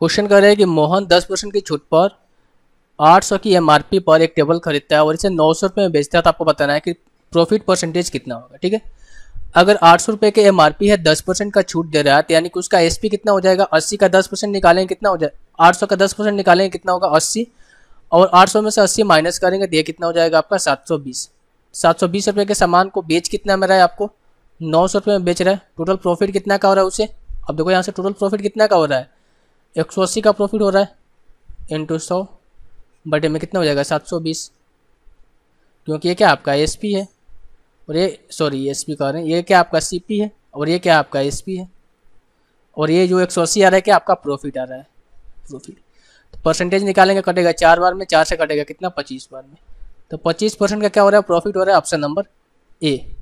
question कह रहे हैं कि मोहन दस परसेंट की छूट पर आठ सौ की एमआरपी पर एक टेबल खरीदता है और इसे नौ सौ में बेचता है तो आपको बताना है कि प्रॉफिट परसेंटेज कितना होगा ठीक है अगर आठ सौ रुपये के एम है दस परसेंट का छूट दे रहा है तो यानी कि उसका एस कितना हो जाएगा अस्सी का दस परसेंट निकालेंगे कितना हो जाएगा आठ सौ का दस परसेंट निकालेंगे कितना होगा अस्सी और आठ सौ में से अस्सी माइनस करेंगे तो कितना हो जाएगा आपका सात सौ बीस सात सौ बीस के सामान को बेच कितना में रहा है आपको नौ सौ में बेच रहा है टोटल प्रॉफिट कितना का हो रहा है उसे अब देखो यहाँ से टोटल प्रॉफिट कितना का हो रहा है एक सौ अस्सी का प्रॉफिट हो रहा है इंटू सौ बटे में कितना हो जाएगा सात सौ बीस क्योंकि ये क्या आपका एस पी है और ये सॉरी एस पी कह रहे हैं ये क्या आपका सी पी है और ये क्या आपका एस पी है और ये जो एक सौ अस्सी आ रहा है क्या आपका प्रॉफिट आ रहा है प्रॉफिट तो परसेंटेज निकालेंगे कटेगा चार बार में चार से कटेगा कितना पच्चीस बार में तो पच्चीस परसेंट का क्या हो रहा है प्रॉफिट हो रहा है ऑप्शन नंबर ए